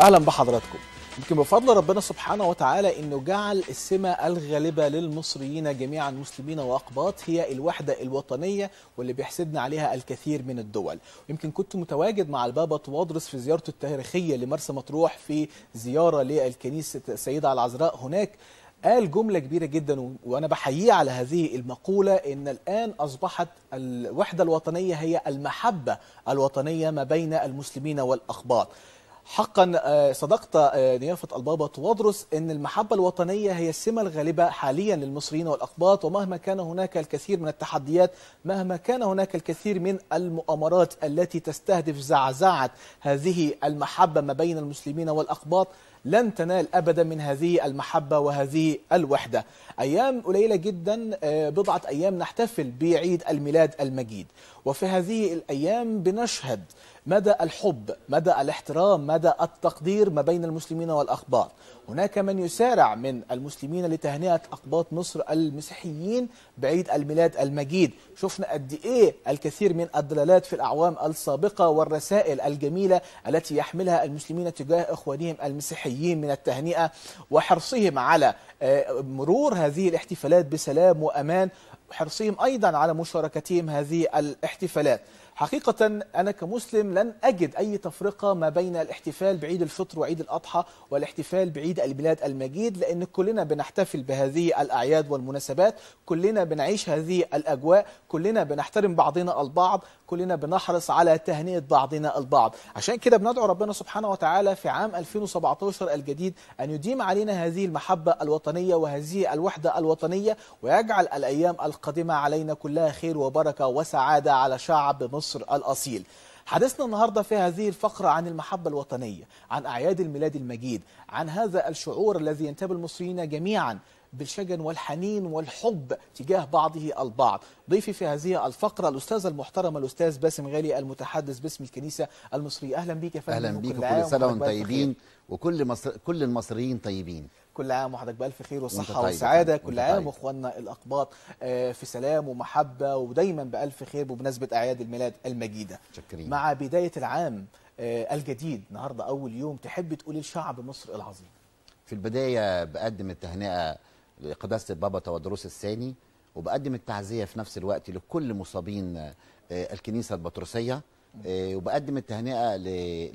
اهلا بحضراتكم يمكن بفضل ربنا سبحانه وتعالى انه جعل السمه الغالبه للمصريين جميعا مسلمين واقباط هي الوحده الوطنيه واللي بيحسدنا عليها الكثير من الدول يمكن كنت متواجد مع البابا طوادرس في زيارته التاريخيه لمرسى مطروح في زياره للكنيسه السيده العذراء هناك قال جملة كبيرة جدا وأنا بحييه على هذه المقولة إن الآن أصبحت الوحدة الوطنية هي المحبة الوطنية ما بين المسلمين والأخباط حقا آه، صدقت آه، نيافة البابا وادرس أن المحبة الوطنية هي السمة الغالبة حاليا للمصريين والأقباط ومهما كان هناك الكثير من التحديات مهما كان هناك الكثير من المؤامرات التي تستهدف زعزعة هذه المحبة ما بين المسلمين والأقباط لن تنال أبدا من هذه المحبة وهذه الوحدة أيام قليلة جدا آه، بضعة أيام نحتفل بعيد الميلاد المجيد وفي هذه الأيام بنشهد مدى الحب مدى الاحترام مدى التقدير ما بين المسلمين والأخبار هناك من يسارع من المسلمين لتهنئة أقباط مصر المسيحيين بعيد الميلاد المجيد شفنا قد إيه الكثير من الدلالات في الأعوام السابقة والرسائل الجميلة التي يحملها المسلمين تجاه إخوانهم المسيحيين من التهنئة وحرصهم على آه، مرور هذه الاحتفالات بسلام وأمان وحرصهم أيضا على مشاركتهم هذه الاحتفالات حقيقة أنا كمسلم لن أجد أي تفرقة ما بين الاحتفال بعيد الفطر وعيد الأضحى والاحتفال بعيد الميلاد المجيد لأن كلنا بنحتفل بهذه الأعياد والمناسبات كلنا بنعيش هذه الأجواء كلنا بنحترم بعضنا البعض كلنا بنحرص على تهنئة بعضنا البعض عشان كده بندعو ربنا سبحانه وتعالى في عام 2017 الجديد أن يديم علينا هذه المحبة الوطنية وهذه الوحدة الوطنية ويجعل الأيام القادمة علينا كلها خير وبركة وسعادة على شعب مصر مصر الأصيل حدثنا النهاردة في هذه الفقرة عن المحبة الوطنية عن أعياد الميلاد المجيد عن هذا الشعور الذي ينتاب المصريين جميعا بالشجن والحنين والحب تجاه بعضه البعض ضيفي في هذه الفقرة الأستاذ المحترم الأستاذ باسم غالي المتحدث باسم الكنيسة المصرية أهلا بيك يا فندم أهلا بيك كل سنة وأنتم طيبين وكل مصر كل المصريين طيبين كل عام وحضرتك بالف خير وصحه طيب وسعاده كل عام طيب. واخواننا الاقباط آه، في سلام ومحبه ودايما بالف خير بمناسبه اعياد الميلاد المجيده شكرين. مع بدايه العام آه، الجديد النهارده اول يوم تحب تقول لشعب مصر العظيم في البدايه بقدم التهنئه لقداسه البابا تودروس الثاني وبقدم التعزيه في نفس الوقت لكل مصابين آه، الكنيسه البطرسيه إيه، وبقدم التهنئه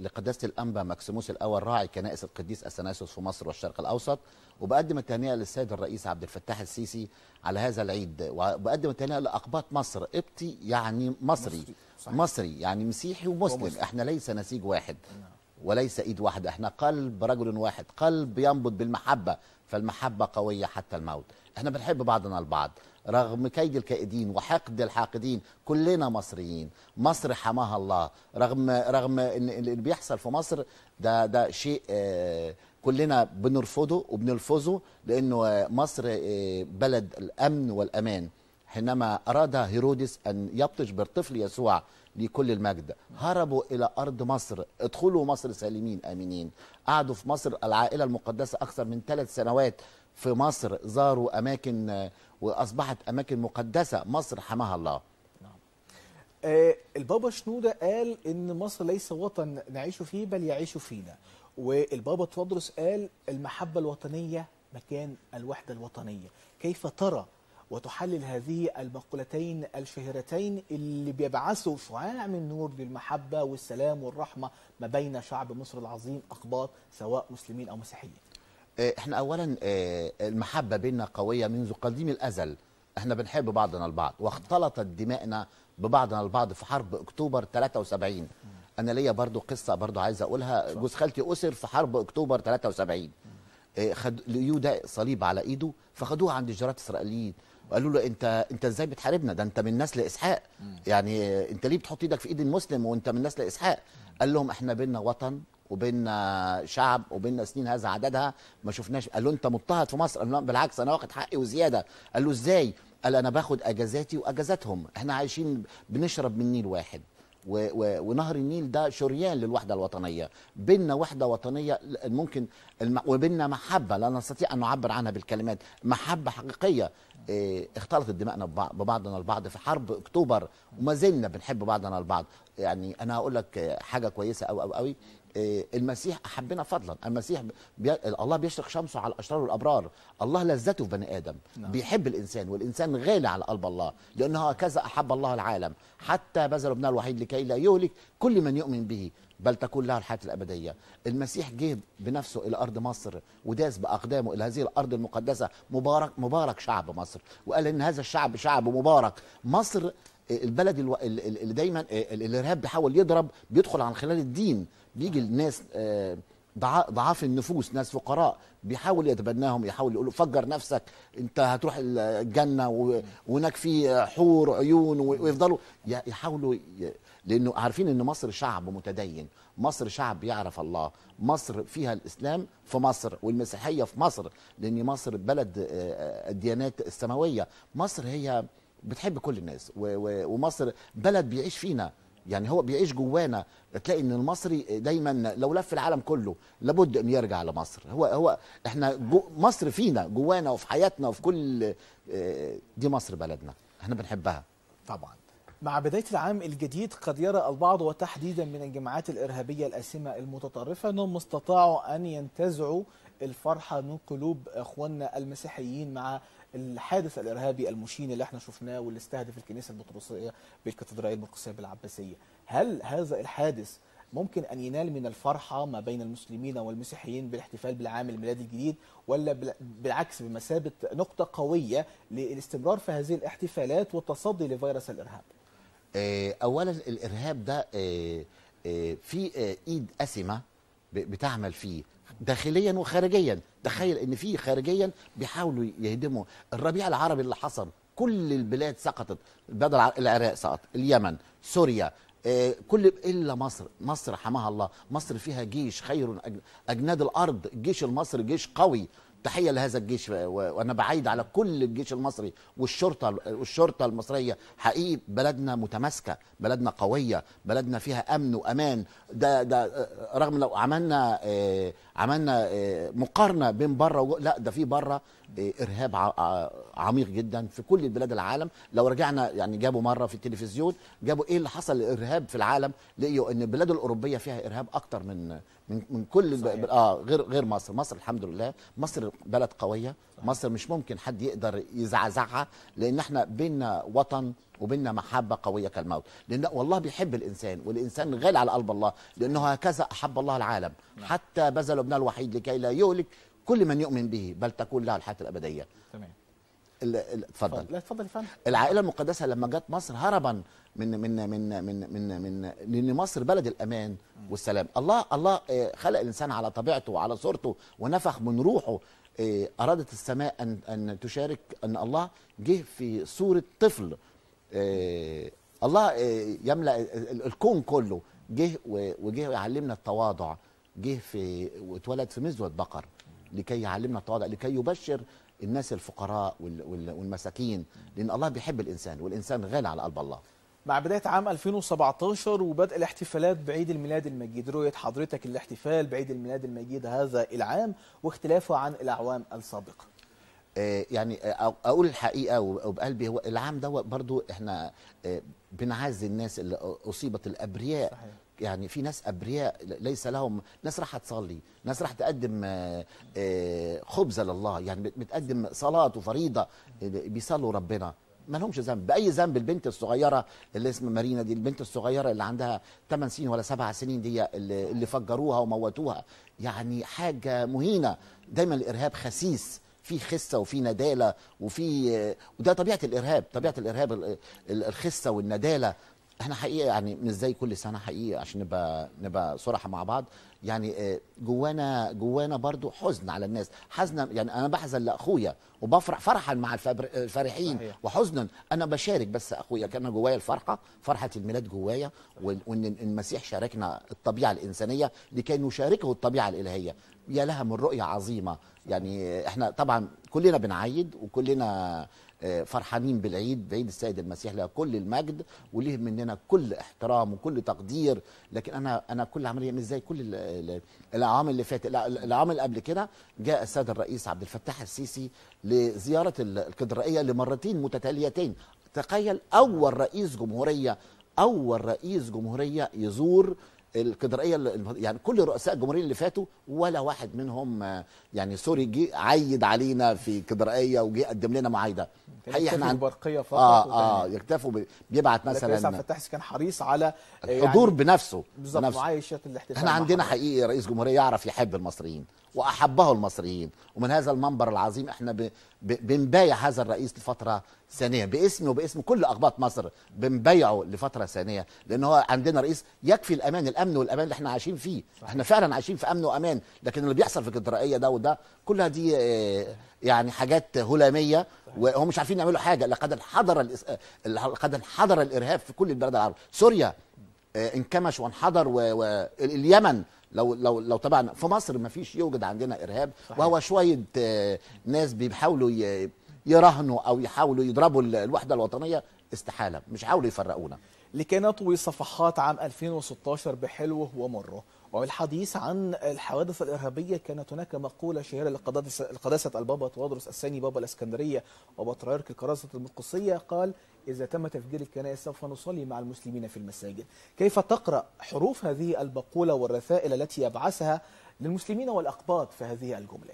لقداسه الانبا ماكسيموس الاول راعي كنائس القديس اثناسيوس في مصر والشرق الاوسط وبقدم التهنئه للسيد الرئيس عبد الفتاح السيسي على هذا العيد وبقدم التهنئه لاقباط مصر قبطي يعني مصري مصري, مصري يعني مسيحي ومسلم ومسلم. احنا ليس نسيج واحد نعم. وليس ايد واحده احنا قلب رجل واحد قلب ينبض بالمحبه فالمحبه قويه حتى الموت احنا بنحب بعضنا البعض رغم كيد الكائدين وحقد الحاقدين كلنا مصريين مصر حماها الله رغم رغم ان اللي بيحصل في مصر ده ده شيء آه، كلنا بنرفضه وبنلفظه لانه مصر آه، بلد الامن والامان حينما اراد هيرودس ان يبطش بالطفل يسوع لكل المجد هربوا الى ارض مصر ادخلوا مصر سالمين امنين قعدوا في مصر العائله المقدسه اكثر من ثلاث سنوات في مصر زاروا اماكن آه، واصبحت اماكن مقدسه مصر حماها الله نعم. آه، البابا شنوده قال ان مصر ليس وطن نعيش فيه بل يعيش فينا والبابا تودروس قال المحبه الوطنيه مكان الوحده الوطنيه كيف ترى وتحلل هذه المقولتين الشهيرتين اللي بيبعثوا شعاع من نور للمحبه والسلام والرحمه ما بين شعب مصر العظيم اقباط سواء مسلمين او مسيحيين إيه، احنا اولا إيه، المحبه بيننا قويه منذ قديم الازل احنا بنحب بعضنا البعض واختلطت دمائنا ببعضنا البعض في حرب اكتوبر 73 انا ليا برضو قصه برضو عايز اقولها جوز خالتي اسر في حرب اكتوبر 73 إيه، خد يودا صليب على ايده فخدوه عند الجرات الاسرائيليين وقالوا له انت انت ازاي بتحاربنا ده انت من نسل اسحاق يعني انت ليه بتحط ايدك في ايد المسلم وانت من نسل اسحاق قال لهم احنا بينا وطن وبيننا شعب وبيننا سنين هذا عددها ما شفناش قال له انت مضطهد في مصر قال له بالعكس انا واخد حقي وزياده قال له ازاي قال انا باخد اجازاتي واجازاتهم احنا عايشين بنشرب من نيل واحد و و ونهر النيل ده شريان للوحده الوطنيه بيننا وحده وطنيه ممكن الم... وبيننا محبه لا نستطيع ان نعبر عنها بالكلمات محبه حقيقيه اه اختلطت دماءنا ببعضنا البعض في حرب اكتوبر وما زلنا بنحب بعضنا البعض يعني انا هقول لك حاجه كويسه قوي قوي آه، المسيح احبنا فضلا المسيح بي... الله بيشرق شمسه على الاشرار والابرار الله لذته في بني ادم نعم. بيحب الانسان والانسان غالي على قلب الله لانه هكذا احب الله العالم حتى بذل ابنه الوحيد لكي لا يهلك كل من يؤمن به بل تكون له الحياه الابديه المسيح جه بنفسه الى ارض مصر وداس باقدامه الى هذه الارض المقدسه مبارك مبارك شعب مصر وقال ان هذا الشعب شعب مبارك مصر آه، البلد اللي دايما آه، الارهاب بيحاول يضرب بيدخل عن خلال الدين بيجي الناس آه، ضعاف النفوس ناس فقراء بيحاول يتبناهم يحاول يقول فجر نفسك انت هتروح الجنه وهناك في حور عيون ويفضلوا يحاولوا لانه عارفين ان مصر شعب متدين مصر شعب يعرف الله مصر فيها الاسلام في مصر والمسيحيه في مصر لان مصر بلد آه، آه، الديانات السماويه مصر هي بتحب كل الناس ومصر بلد بيعيش فينا يعني هو بيعيش جوانا تلاقي ان المصري دايما لو لف العالم كله لابد ان يرجع لمصر هو هو احنا جو مصر فينا جوانا وفي حياتنا وفي كل آه، دي مصر بلدنا احنا بنحبها طبعا مع بداية العام الجديد قد يرى البعض وتحديدا من الجماعات الإرهابية الأسمة المتطرفة أنهم استطاعوا أن ينتزعوا الفرحة من قلوب أخواننا المسيحيين مع الحادث الارهابي المشين اللي احنا شفناه واللي استهدف الكنيسه البطرسيه بالكاتدرائيه المقدسه بالعباسيه هل هذا الحادث ممكن ان ينال من الفرحه ما بين المسلمين والمسيحيين بالاحتفال بالعام الميلادي الجديد ولا بالعكس بمثابه نقطه قويه للاستمرار في هذه الاحتفالات والتصدي لفيروس الارهاب آه، اولا الارهاب ده آه، آه، في ايد اسمه بتعمل فيه داخليا وخارجيا تخيل ان في خارجيا بيحاولوا يهدموا الربيع العربي اللي حصل كل البلاد سقطت بدل العراق سقط اليمن سوريا آه، كل الا مصر مصر حماها الله مصر فيها جيش خير اجناد الارض الجيش المصري جيش قوي تحيه لهذا الجيش وانا بعيد على كل الجيش المصري والشرطه والشرطه المصريه حقيقي بلدنا متماسكه بلدنا قويه بلدنا فيها امن وامان ده ده رغم لو عملنا آه، عملنا آه، مقارنه بين بره لا ده في بره ارهاب عميق جدا في كل بلاد العالم لو رجعنا يعني جابوا مره في التلفزيون جابوا ايه اللي حصل الارهاب في العالم لقيوا ان البلاد الاوروبيه فيها ارهاب اكتر من من, من كل ب... اه غير غير مصر مصر الحمد لله مصر بلد قويه صحيح. مصر مش ممكن حد يقدر يزعزعها لان احنا بينا وطن وبيننا محبة قوية كالموت لأن والله بيحب الإنسان والإنسان غالي على قلب الله لأنه هكذا أحب الله العالم نعم. حتى بذل ابنه الوحيد لكي لا يهلك كل من يؤمن به بل تكون له الحياه الابديه تمام اتفضل لا اتفضل يا فندم العائله المقدسه لما جت مصر هربا من من من من من من لان مصر بلد الامان والسلام الله الله آه، خلق الانسان على طبيعته وعلى صورته ونفخ من روحه آه، ارادت السماء ان ان تشارك ان الله جه في صوره طفل آه، الله يملا الكون كله جه وجه يعلمنا التواضع جه في واتولد في مزود بقر لكي يعلمنا التواضع لكي يبشر الناس الفقراء والمساكين لأن الله بيحب الإنسان والإنسان غالي على قلب الله مع بداية عام 2017 وبدء الاحتفالات بعيد الميلاد المجيد رؤية حضرتك الاحتفال بعيد الميلاد المجيد هذا العام واختلافه عن الأعوام السابقة آه، يعني اقول الحقيقه وبقلبي هو العام ده برضو احنا آه، بنعزي الناس اللي اصيبت الابرياء صحيح. يعني في ناس ابرياء ليس لهم ناس راح تصلي ناس راح تقدم آه، آه، خبزه لله يعني بتقدم صلاه وفريضه بيصلوا ربنا ما لهمش ذنب باي ذنب البنت الصغيره اللي اسمها مارينا دي البنت الصغيره اللي عندها 8 سنين ولا 7 سنين دي اللي, اللي فجروها وموتوها يعني حاجه مهينه دايما الارهاب خسيس في خسه وفي نداله وفي آه، وده طبيعه الارهاب طبيعه الارهاب الخسه والنداله احنا حقيقه يعني مش زي كل سنه حقيقه عشان نبقى نبقى صراحه مع بعض يعني آه، جوانا جوانا برضو حزن على الناس حزن يعني انا بحزن لاخويا وبفرح فرحا مع الفرحين صحيح. وحزنا انا بشارك بس اخويا كان جوايا الفرحه فرحه الميلاد جوايا وان المسيح شاركنا الطبيعه الانسانيه لكي نشاركه الطبيعه الالهيه يا لها من رؤيه عظيمه يعني احنا طبعا كلنا بنعيد وكلنا آه، فرحانين بالعيد بعيد السيد المسيح له كل المجد وليه مننا كل احترام وكل تقدير لكن انا انا كل عمليه مش زي يعني كل العام اللي فات العام اللي قبل كده جاء السيد الرئيس عبد الفتاح السيسي لزياره الكدرائيه لمرتين متتاليتين تخيل اول رئيس جمهوريه اول رئيس جمهوريه يزور الكدرائيه يعني كل رؤساء الجمهوريه اللي فاتوا ولا واحد منهم آه، يعني سوري جه عيد علينا في كدرائيه وجه قدم لنا معايده حقيقي احنا عن برقيه فقط اه اه يكتفوا ب... بيبعت مثلا لكن فتاح كان حريص على آه، الحضور يعني بنفسه بالظبط معايشه الاحتفال احنا عندنا حقيقي رئيس جمهوريه يعرف يحب المصريين واحبه المصريين ومن هذا المنبر العظيم احنا بنبايع هذا الرئيس لفتره ثانيه باسمي وباسم كل اقباط مصر بنبايعه لفتره ثانيه لان هو عندنا رئيس يكفي الامان الامن والامان اللي احنا عايشين فيه صحيح. احنا فعلا عايشين في امن وامان لكن اللي بيحصل في الجدرائيه ده وده كلها آه، دي يعني حاجات هلاميه وهم مش عارفين يعملوا حاجه لقد انحدر آه، لقد انحدر الارهاب في كل البلاد العربيه سوريا آه، انكمش وانحدر واليمن لو لو لو تابعنا في مصر ما فيش يوجد عندنا ارهاب صحيح. وهو شويه آه، ناس بيحاولوا يراهنوا او يحاولوا يضربوا الوحده الوطنيه استحاله مش حاولوا يفرقونا لكي نطوي صفحات عام 2016 بحلوه ومره والحديث عن الحوادث الإرهابية كانت هناك مقولة شهيرة لقداسة البابا توادرس الثاني بابا الإسكندرية وبطريرك الكراسة المقصية قال إذا تم تفجير الكنائس سوف نصلي مع المسلمين في المساجد كيف تقرأ حروف هذه البقولة والرسائل التي يبعثها للمسلمين والأقباط في هذه الجملة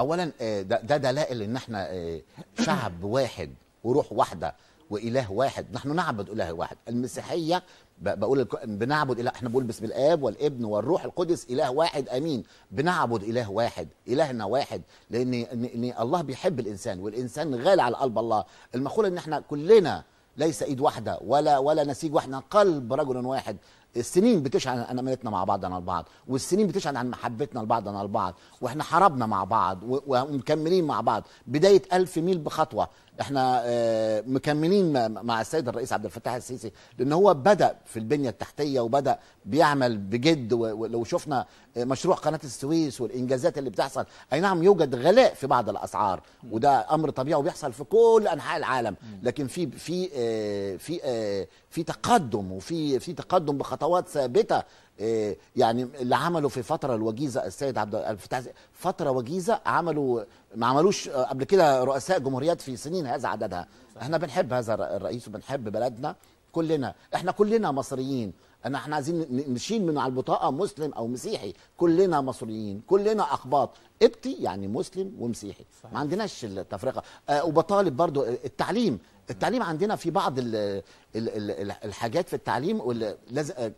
أولا آه، ده دلائل إن احنا آه، شعب واحد وروح واحدة وإله واحد نحن نعبد إله واحد المسيحية بقول بنعبد اله احنا بنقول باسم الاب والابن والروح القدس اله واحد امين بنعبد اله واحد الهنا واحد لان إن الله بيحب الانسان والانسان غالي على قلب الله المقوله ان احنا كلنا ليس ايد واحده ولا ولا نسيج واحد قلب رجل واحد السنين بتشعل عن انامتنا مع بعضنا البعض والسنين بتشعل عن محبتنا لبعضنا البعض واحنا حاربنا مع بعض ومكملين مع بعض بدايه ألف ميل بخطوه احنا آه، مكملين مع السيد الرئيس عبد الفتاح السيسي لان هو بدا في البنيه التحتيه وبدا بيعمل بجد ولو شفنا آه، مشروع قناه السويس والانجازات اللي بتحصل اي نعم يوجد غلاء في بعض الاسعار وده امر طبيعي وبيحصل في كل انحاء العالم لكن في في آه، في في تقدم وفي في تقدم بخطوات ثابته إيه، يعني اللي عمله في فتره الوجيزه السيد عبد الفتاح فتره وجيزه عملوا ما عملوش قبل كده رؤساء جمهوريات في سنين هذا عددها احنا بنحب هذا الرئيس وبنحب بلدنا كلنا احنا كلنا مصريين انا احنا عايزين نشيل من على البطاقه مسلم او مسيحي كلنا مصريين كلنا اقباط قبطي يعني مسلم ومسيحي صحيح. ما عندناش التفرقه أه وبطالب برضو آه، التعليم التعليم عندنا في بعض الـ الـ الـ الحاجات في التعليم آه،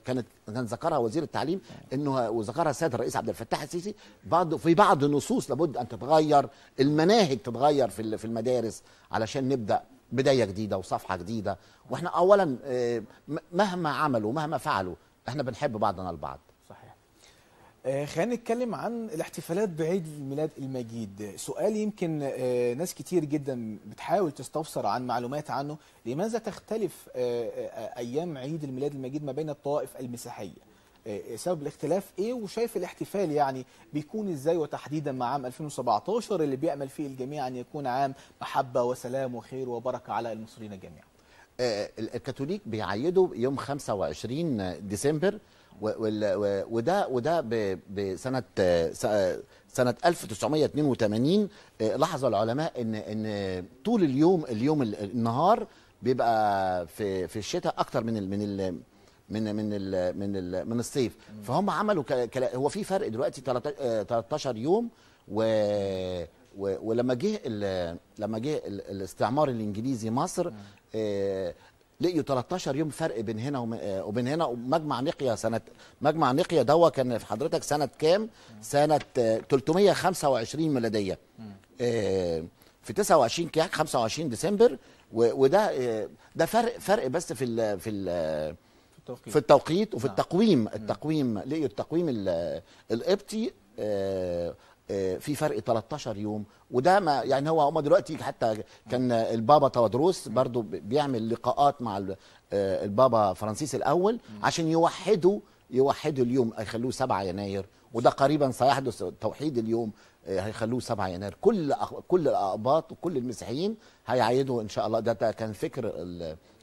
كانت كان ذكرها وزير التعليم انه وذكرها السيد الرئيس عبد الفتاح السيسي بعض في بعض النصوص لابد ان تتغير المناهج تتغير في المدارس علشان نبدا بدايه جديده وصفحه جديده واحنا اولا آه، مهما عملوا مهما فعلوا احنا بنحب بعضنا البعض صحيح آه، خلينا نتكلم عن الاحتفالات بعيد الميلاد المجيد سؤال يمكن آه، ناس كتير جدا بتحاول تستفسر عن معلومات عنه لماذا تختلف ايام عيد الميلاد المجيد ما بين الطوائف المسيحيه آه، سبب الاختلاف ايه وشايف الاحتفال يعني بيكون ازاي وتحديدا مع عام 2017 اللي بيامل فيه الجميع ان يكون عام محبه وسلام وخير وبركه على المصريين جميعا آه، الكاثوليك بيعيدوا يوم 25 ديسمبر وده وده بسنه آه، سنه 1982 لاحظ العلماء ان ان طول اليوم اليوم النهار بيبقى في في الشتاء اكتر من من من من الـ من الـ من الصيف فهم عملوا هو في فرق دلوقتي 13 يوم و ولما جه لما جه الاستعمار الانجليزي مصر آه، لقيوا 13 يوم فرق بين هنا آه، وبين هنا ومجمع نقيا سنه مجمع نقيا دوا كان في حضرتك سنه كام؟ سنه 325 ميلاديه آه، في 29 25 ديسمبر وده ده فرق فرق بس في الـ في الـ التوقيت. في التوقيت وفي نعم. التقويم التقويم لقيوا التقويم القبطي آه، آه، في فرق 13 يوم وده ما يعني هو هم دلوقتي حتى كان البابا تودروس برضو بيعمل لقاءات مع آه، البابا فرانسيس الاول عشان يوحدوا يوحدوا اليوم يخلوه 7 يناير وده قريبا سيحدث توحيد اليوم هيخلوه 7 يناير كل كل الاقباط وكل المسيحيين هيعيدوا ان شاء الله ده كان فكر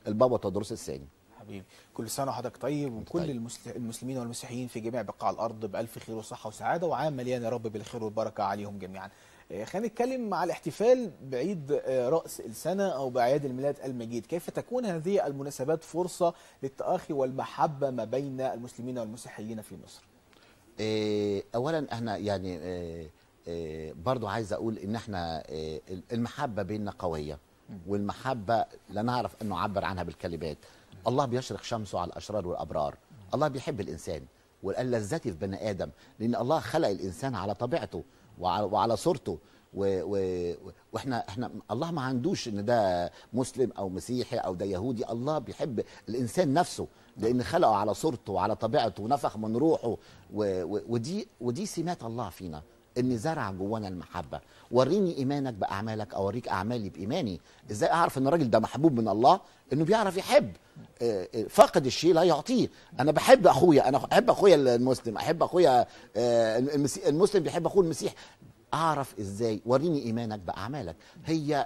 البابا تودروس الثاني حبيبي كل سنه وحضرتك طيب وكل طيب. المسلمين والمسيحيين في جميع بقاع الارض بالف خير وصحه وسعاده وعام مليان يا رب بالخير والبركه عليهم جميعا آه، خلينا نتكلم مع الاحتفال بعيد آه، رأس السنة أو بأعياد الميلاد المجيد كيف تكون هذه المناسبات فرصة للتآخي والمحبة ما بين المسلمين والمسيحيين في مصر آه، أولا احنا يعني برضو عايز أقول إن احنا المحبة بيننا قوية والمحبة لا نعرف أن نعبر عنها بالكلمات الله بيشرق شمسه على الأشرار والأبرار الله بيحب الإنسان لذاتي في بني آدم لأن الله خلق الإنسان على طبيعته وعلى, وعلى صورته و... و... واحنا احنا الله ما عندوش ان ده مسلم او مسيحي او ده يهودي الله بيحب الانسان نفسه لان خلقه على صورته وعلى طبيعته ونفخ من روحه و... و... ودي ودي سمات الله فينا ان زرع جوانا المحبه وريني ايمانك باعمالك اوريك اعمالي بايماني ازاي اعرف ان الراجل ده محبوب من الله انه بيعرف يحب آه، آه، فاقد الشيء لا يعطيه انا بحب اخويا انا احب اخويا المسلم احب اخويا آه، المسلم بيحب اخوه المسيح اعرف ازاي وريني ايمانك باعمالك هي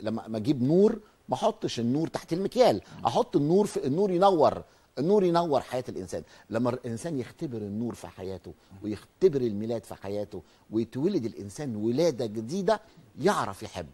لما اجيب نور ما احطش النور تحت المكيال احط النور في النور ينور النور ينور حياه الانسان لما الانسان يختبر النور في حياته ويختبر الميلاد في حياته ويتولد الانسان ولاده جديده يعرف يحب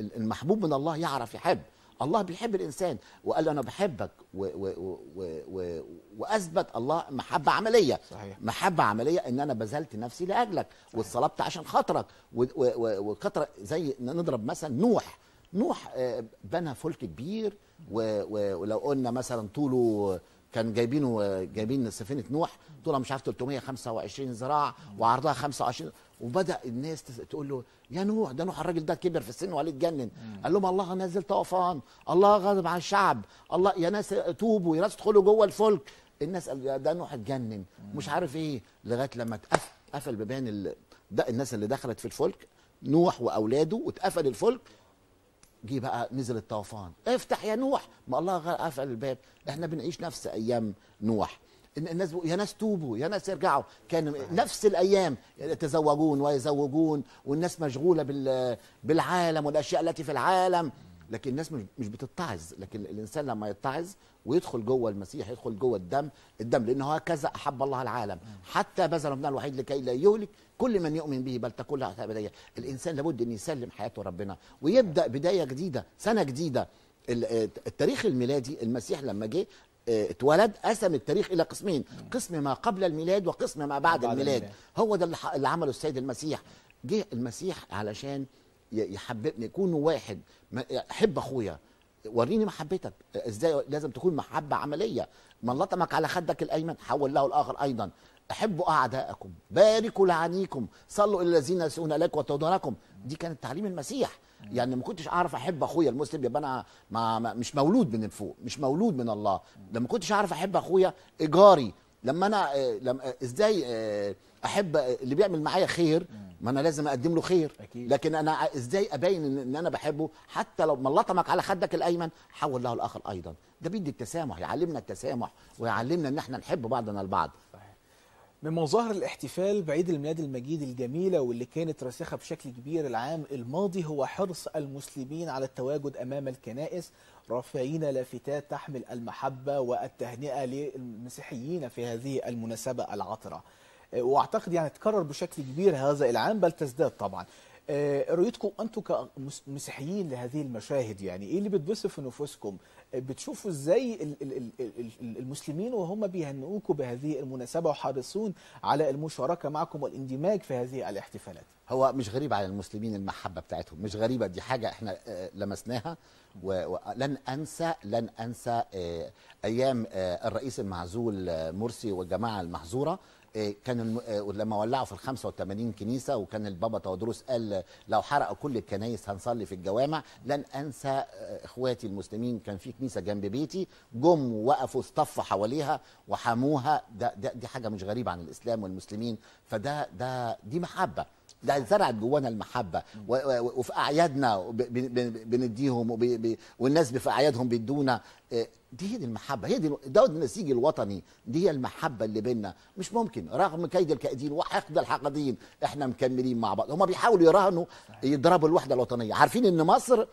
المحبوب من الله يعرف يحب الله بيحب الانسان وقال انا بحبك و و و و واثبت الله محبه عمليه صحيح. محبه عمليه ان انا بذلت نفسي لاجلك صحيح. واتصلبت عشان خاطرك وكتر زي نضرب مثلا نوح نوح آه، بنى فلك كبير ولو قلنا مثلا طوله كان جايبينه جايبين سفينه نوح طولها مش عارف 325 ذراع وعرضها 25 وبدا الناس تقول له يا نوح ده نوح الراجل ده كبر في السن وعليه اتجنن قال لهم الله نزل طوفان الله غضب على الشعب الله يا ناس توبوا يا ناس ادخلوا جوه الفلك الناس قال ده نوح اتجنن مش عارف ايه لغايه لما اتقفل قفل بيبان الناس اللي دخلت في الفلك نوح واولاده واتقفل الفلك جه بقى نزل الطوفان افتح يا نوح ما الله قفل الباب احنا بنعيش نفس ايام نوح الناس يا ناس توبوا يا ناس ارجعوا كان نفس الايام يتزوجون ويزوجون والناس مشغوله بالعالم والاشياء التي في العالم لكن الناس مش بتتعظ لكن الانسان لما يتعظ ويدخل جوه المسيح يدخل جوه الدم الدم لانه هكذا احب الله العالم حتى بذل ابنه الوحيد لكي لا يهلك كل من يؤمن به بل تكون له ابديه الانسان لابد ان يسلم حياته ربنا ويبدا بدايه جديده سنه جديده آه، التاريخ الميلادي المسيح لما جه آه، اتولد قسم التاريخ الى قسمين قسم ما قبل الميلاد وقسم ما بعد, الميلاد هو ده اللي عمله السيد المسيح جه المسيح علشان يحببني كونوا واحد حب اخويا وريني محبتك ازاي لازم تكون محبه عمليه من لطمك على خدك الايمن حول له الاخر ايضا احبوا اعداءكم باركوا لعنيكم صلوا الى الذين يسيئون اليك وتدونكم دي كانت تعليم المسيح يعني ما كنتش اعرف احب اخويا المسلم يبقى انا ما ما مش مولود من فوق مش مولود من الله لما كنتش اعرف احب اخويا ايجاري لما انا آه، لما آه، ازاي آه، احب اللي بيعمل معايا خير ما انا لازم اقدم له خير أكيد. لكن انا ازاي ابين ان انا بحبه حتى لو ما لطمك على خدك الايمن حول له الاخر ايضا ده بيدي التسامح يعلمنا التسامح ويعلمنا ان احنا نحب بعضنا البعض صحيح. من مظاهر الاحتفال بعيد الميلاد المجيد الجميله واللي كانت راسخه بشكل كبير العام الماضي هو حرص المسلمين على التواجد امام الكنائس رافعين لافتات تحمل المحبة والتهنئة للمسيحيين في هذه المناسبة العطرة آه، واعتقد يعني تكرر بشكل كبير هذا العام بل تزداد طبعا آه، رؤيتكم انتم كمسيحيين لهذه المشاهد يعني ايه اللي بتبث في نفوسكم آه، بتشوفوا ازاي المسلمين وهم بيهنئوكم بهذه المناسبه وحريصون على المشاركه معكم والاندماج في هذه الاحتفالات هو مش غريب على المسلمين المحبه بتاعتهم مش غريبه دي حاجه احنا آه، لمسناها ولن انسى لن انسى ايام الرئيس المعزول مرسي والجماعه المحظوره آه، كان آه، لما ولعوا في ال 85 كنيسه وكان البابا تودروس قال لو حرقوا كل الكنايس هنصلي في الجوامع لن انسى آه، اخواتي المسلمين كان في كنيسه جنب بيتي جم وقفوا اصطفوا حواليها وحموها ده, ده دي حاجه مش غريبه عن الاسلام والمسلمين فده ده دي محبه ده انزرعت جوانا المحبه وفي اعيادنا بنديهم والناس في اعيادهم بيدونا آه، دي هي دي المحبه هي دي ده النسيج الوطني دي هي المحبه اللي بينا مش ممكن رغم كيد الكائدين وحقد الحاقدين احنا مكملين مع بعض هم بيحاولوا يراهنوا يضربوا الوحده الوطنيه عارفين ان مصر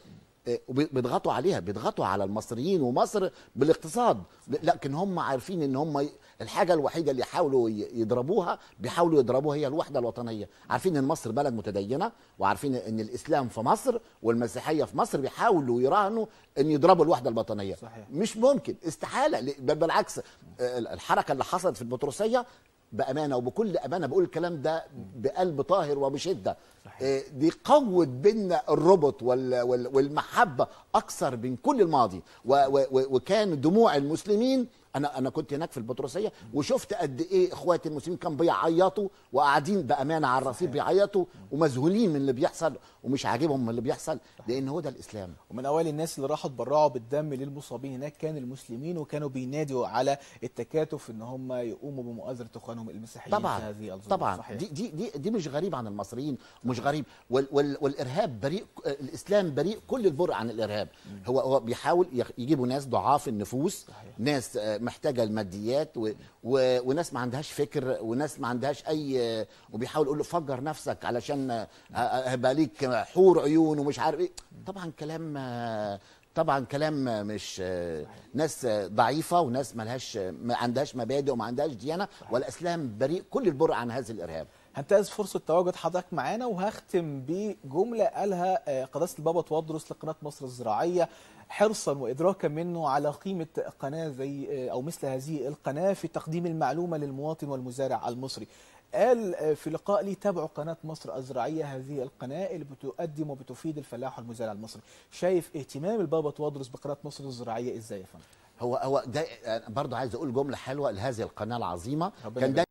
آه، وبيضغطوا عليها بيضغطوا على المصريين ومصر بالاقتصاد لكن هم عارفين ان هم الحاجه الوحيده اللي يحاولوا يضربوها بيحاولوا يضربوها هي الوحده الوطنيه عارفين ان مصر بلد متدينه وعارفين ان الاسلام في مصر والمسيحيه في مصر بيحاولوا يراهنوا ان يضربوا الوحده الوطنيه صحيح. مش ممكن استحاله بالعكس آه، الحركه اللي حصلت في البطروسيه بامانه وبكل امانه بقول الكلام ده بقلب طاهر وبشده صحيح. آه، دي قوت بينا الربط والمحبه اكثر من كل الماضي وكان دموع المسلمين انا انا كنت هناك في البطرسيه وشفت قد ايه اخواتي المسلمين كانوا بيعيطوا وقاعدين بامانه على الرصيف بيعيطوا ومذهولين من اللي بيحصل ومش عاجبهم اللي بيحصل لان هو ده الاسلام ومن اوائل الناس اللي راحوا اتبرعوا بالدم للمصابين هناك كان المسلمين وكانوا بينادوا على التكاتف ان هم يقوموا بمؤازره اخوانهم المسيحيين طبعا في هذه الظروف طبعا صحيح. دي دي دي, دي مش غريب عن المصريين مش غريب وال وال والارهاب بريء الاسلام بريء كل البرء عن الارهاب هو هو بيحاول يجيبوا ناس ضعاف النفوس صحيح. ناس آه، محتاجه الماديات و و وناس ما عندهاش فكر وناس ما عندهاش اي وبيحاول يقول له فجر نفسك علشان هبقى آه، آه، ليك حور عيون ومش عارف ايه طبعا كلام طبعا كلام مش ناس ضعيفه وناس ملهاش ما عندهاش مبادئ وما عندهاش ديانه والاسلام بريء كل البرء عن هذا الارهاب هنتهز فرصه تواجد حضرتك معانا وهختم بجمله قالها آه، قداسه البابا توادرس لقناه مصر الزراعيه حرصا وادراكا منه على قيمه قناه زي آه، او مثل هذه القناه في تقديم المعلومه للمواطن والمزارع المصري قال آه، في لقاء لي تابعوا قناة مصر الزراعية هذه القناة اللي بتقدم وبتفيد الفلاح والمزارع المصري شايف اهتمام البابا توادرس بقناة مصر الزراعية ازاي يا فندم هو هو ده برضه عايز اقول جمله حلوه لهذه القناه العظيمه كان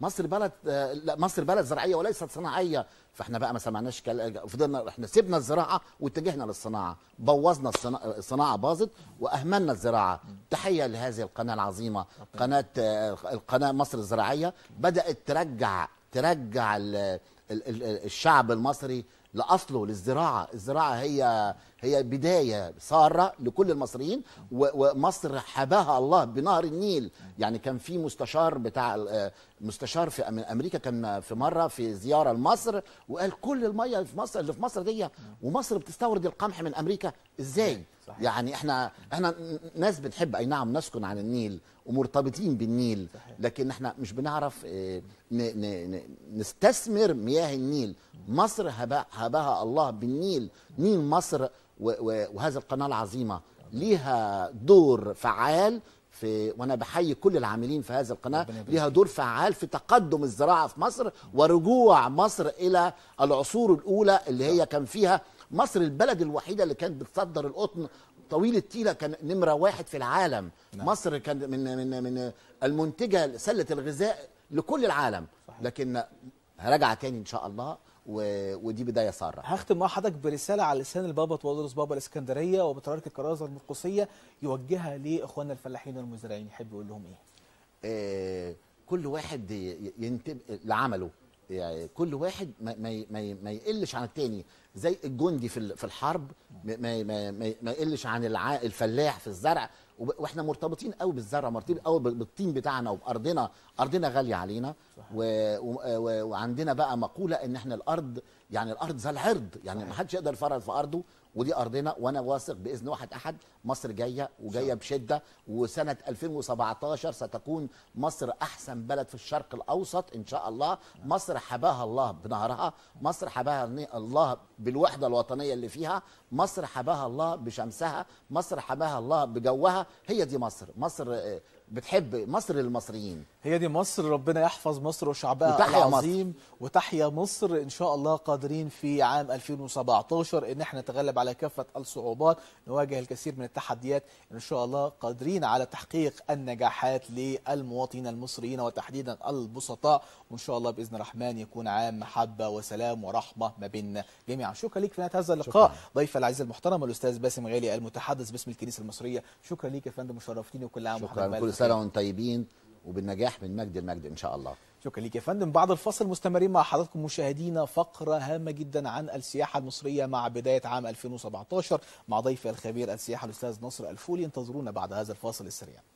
مصر بلد آه، لا مصر بلد زراعيه وليست صناعيه فاحنا بقى ما سمعناش كل... فضلنا احنا سيبنا الزراعه واتجهنا للصناعه بوظنا الصنا... الصناعه باظت واهملنا الزراعه تحيه لهذه القناه العظيمه قناه القناه آه، مصر الزراعيه بدات ترجع ترجع ال... الشعب المصري لاصله للزراعه الزراعه هي هي بدايه ساره لكل المصريين ومصر حباها الله بنهر النيل يعني كان في مستشار بتاع مستشار في امريكا كان في مره في زياره لمصر وقال كل الميه في مصر اللي في مصر دي ومصر بتستورد القمح من امريكا ازاي صحيح. يعني احنا احنا ناس بنحب اي نعم نسكن على النيل ومرتبطين بالنيل صحيح. لكن احنا مش بنعرف آه، نستثمر مياه النيل مصر هبها الله بالنيل نيل مصر وهذا القناة العظيمة ليها دور فعال في وانا بحيي كل العاملين في هذه القناه ليها دور فعال في تقدم الزراعه في مصر ورجوع مصر الى العصور الاولى اللي هي كان فيها مصر البلد الوحيده اللي كانت بتصدر القطن طويل التيلة كان نمرة واحد في العالم نعم. مصر كان من من من المنتجة سلة الغذاء لكل العالم لكن هرجع تاني إن شاء الله و... ودي بدايه ساره هختم مع حضرتك برساله على لسان البابا تواضروس بابا الاسكندريه وبطريرك الكرازه المرقصيه يوجهها لاخواننا الفلاحين والمزارعين يحب يقول لهم ايه؟ آه كل واحد ينتبه لعمله يعني كل واحد ما, ما, ما, ما يقلش عن التاني زي الجندي في في الحرب ما, ما, ما, ما يقلش عن الفلاح في الزرع واحنا مرتبطين قوي بالزرع مرتبطين قوي بالطين بتاعنا وبارضنا ارضنا غاليه علينا و... و... و... وعندنا بقى مقوله ان احنا الارض يعني الارض زي العرض يعني ما حدش يقدر يفرط في ارضه ودي ارضنا وانا واثق باذن واحد احد مصر جايه وجايه بشده وسنه 2017 ستكون مصر احسن بلد في الشرق الاوسط ان شاء الله مصر حباها الله بنهرها مصر حباها الله بالوحده الوطنيه اللي فيها مصر حباها الله بشمسها مصر حباها الله بجوها هي دي مصر مصر آه، بتحب مصر للمصريين هي دي مصر ربنا يحفظ مصر وشعبها وتحيا العظيم مصر. وتحيا مصر ان شاء الله قادرين في عام 2017 ان احنا نتغلب على كافه الصعوبات نواجه الكثير من التحديات ان شاء الله قادرين على تحقيق النجاحات للمواطنين المصريين وتحديدا البسطاء وان شاء الله باذن الرحمن يكون عام محبه وسلام ورحمه ما بيننا جميعا شكرا لك في نهايه هذا اللقاء ضيف العزيز المحترم الاستاذ باسم غالي المتحدث باسم الكنيسه المصريه شكرا لك يا فندم مشرفتيني وكل عام وحضرتك شكرا كل سنه وانتم طيبين وبالنجاح من مجد لمجد ان شاء الله شكرا ليك يا فندم بعد الفصل مستمرين مع حضراتكم مشاهدينا فقرة هامة جدا عن السياحة المصرية مع بداية عام 2017 مع ضيفي الخبير السياحة الأستاذ نصر الفولي انتظرونا بعد هذا الفاصل السريع